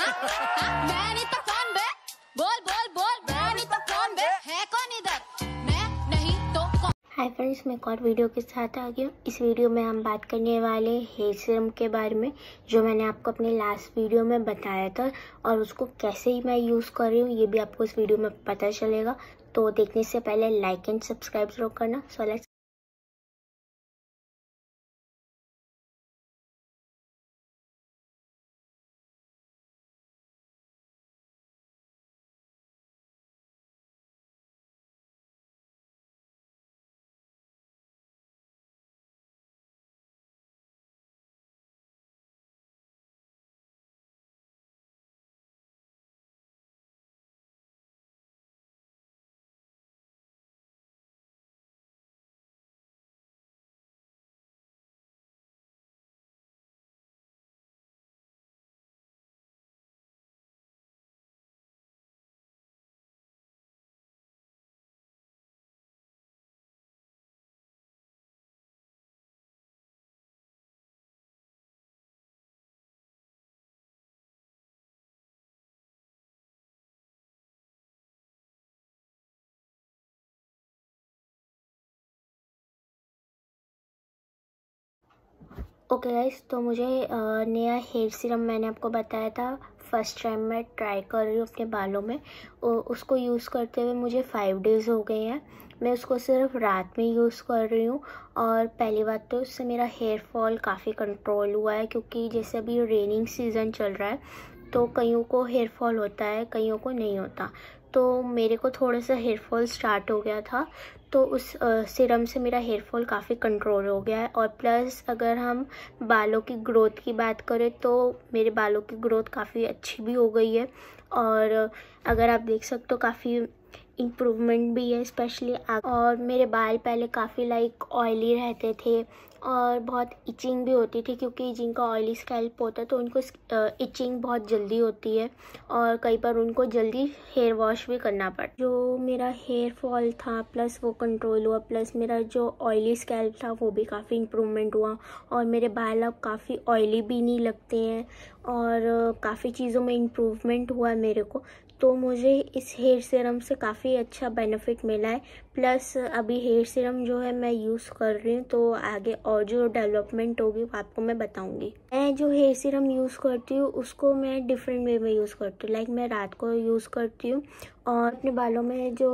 मैंने तो कौन बे बोल बोल बोल तो कौन बे है कौन इधर मैं नहीं तो कौन हाय फ्रेंड्स मैं एक और वीडियो के साथ आ गई इस वीडियो में हम बात करने वाले हेयर सीरम के बारे में जो मैंने आपको अपने लास्ट वीडियो में बताया था और उसको कैसे ही मैं यूज़ कर रही हूँ ये भी आपको इस वीडियो में पता चलेगा तो देखने से पहले लाइक एंड सब्सक्राइब जरूर करना so let's okay okay guys तो मुझे नया हेयर सीरम मैंने आपको बताया था फ़र्स्ट टाइम मैं ट्राई कर रही हूँ अपने बालों में उसको यूज़ करते हुए मुझे फ़ाइव डेज़ हो गए हैं मैं उसको सिर्फ रात में यूज़ कर रही हूँ और पहली बात तो उससे मेरा हेयर फॉल काफ़ी कंट्रोल हुआ है क्योंकि जैसे अभी रेनिंग सीज़न चल रहा है तो कईयों को हेयर फॉल होता है कईयों को नहीं होता तो मेरे को थोड़ा सा हेयर फॉल स्टार्ट हो गया था तो उस सिरम से मेरा हेयर फॉल काफ़ी कंट्रोल हो गया है और प्लस अगर हम बालों की ग्रोथ की बात करें तो मेरे बालों की ग्रोथ काफ़ी अच्छी भी हो गई है और अगर आप देख सकते हो काफ़ी इम्प्रूवमेंट भी है स्पेशली और मेरे बाल पहले काफ़ी लाइक ऑयली रहते थे और बहुत इचिंग भी होती थी क्योंकि जिनका ऑयली स्कैल्प होता है तो उनको इचिंग बहुत जल्दी होती है और कई बार उनको जल्दी हेयर वॉश भी करना पड़ता जो मेरा हेयर फॉल था प्लस वो कंट्रोल हुआ प्लस मेरा जो ऑयली स्कैल्प था वो भी काफ़ी इम्प्रूवमेंट हुआ और मेरे बाल अब काफ़ी ऑयली भी नहीं लगते हैं और काफ़ी चीज़ों में इम्प्रूवमेंट हुआ मेरे को तो मुझे इस हेयर सीरम से काफ़ी अच्छा बेनिफिट मिला है प्लस अभी हेयर सीरम जो है मैं यूज़ कर रही हूँ तो आगे और जो डेवलपमेंट होगी वो आपको मैं बताऊँगी मैं जो हेयर सीरम यूज़ करती हूँ उसको मैं डिफरेंट वे में यूज़ करती हूँ लाइक मैं रात को यूज़ करती हूँ और अपने बालों में जो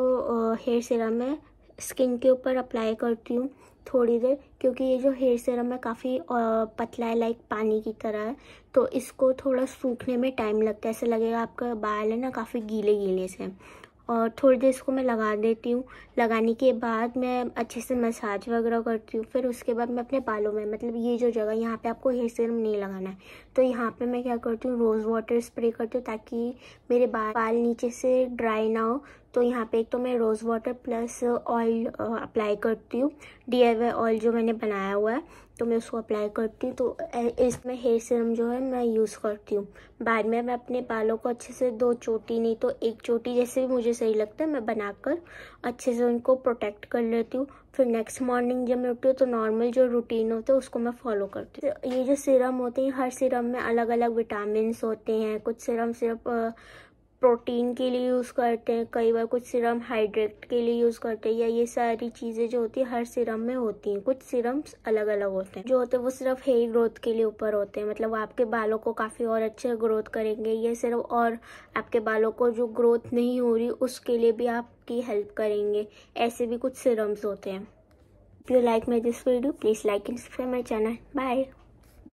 हेयर सीरम है स्किन के ऊपर अप्लाई करती हूँ थोड़ी देर क्योंकि ये जो हेयर सीरम है काफ़ी पतला है लाइक पानी की तरह है तो इसको थोड़ा सूखने में टाइम लगता है ऐसा लगेगा आपका बाल है ना काफ़ी गीले गीले से और थोड़ी देर इसको मैं लगा देती हूँ लगाने के बाद मैं अच्छे से मसाज वगैरह करती हूँ फिर उसके बाद मैं अपने बालों में मतलब ये जो जगह यहाँ पे आपको हेयर सीरम नहीं लगाना है तो यहाँ पे मैं क्या करती हूँ रोज़ वाटर स्प्रे करती हूँ ताकि मेरे बाल बाल नीचे से ड्राई ना हो तो यहाँ पे एक तो मैं rose water plus oil apply करती हूँ डी ऑयल जो मैंने बनाया हुआ है तो मैं उसको अप्लाई करती हूँ तो इसमें हेयर सीरम जो है मैं यूज़ करती हूँ बाद में मैं अपने बालों को अच्छे से दो चोटी नहीं तो एक चोटी जैसे भी मुझे सही लगता है मैं बनाकर अच्छे से उनको प्रोटेक्ट कर लेती हूँ फिर नेक्स्ट मॉर्निंग जब मैं उठती हूँ तो नॉर्मल जो रूटीन होता है उसको मैं फॉलो करती हूँ ये जो सीरम होते हैं हर सीरम में अलग अलग विटामिन होते हैं कुछ सीरम सिर्फ प्रोटीन के लिए यूज़ करते हैं कई बार कुछ सिरम हाइड्रेट के लिए यूज़ करते हैं या ये सारी चीज़ें जो होती है हर सिरम में होती हैं कुछ सिरम्स अलग अलग होते हैं जो होते हैं वो सिर्फ हेयर ग्रोथ के लिए ऊपर होते हैं मतलब आपके बालों को काफ़ी और अच्छे ग्रोथ करेंगे ये सिर्फ और आपके बालों को जो ग्रोथ नहीं हो रही उसके लिए भी आपकी हेल्प करेंगे ऐसे भी कुछ सिरम्स होते हैं if you like my this video please like and subscribe my channel bye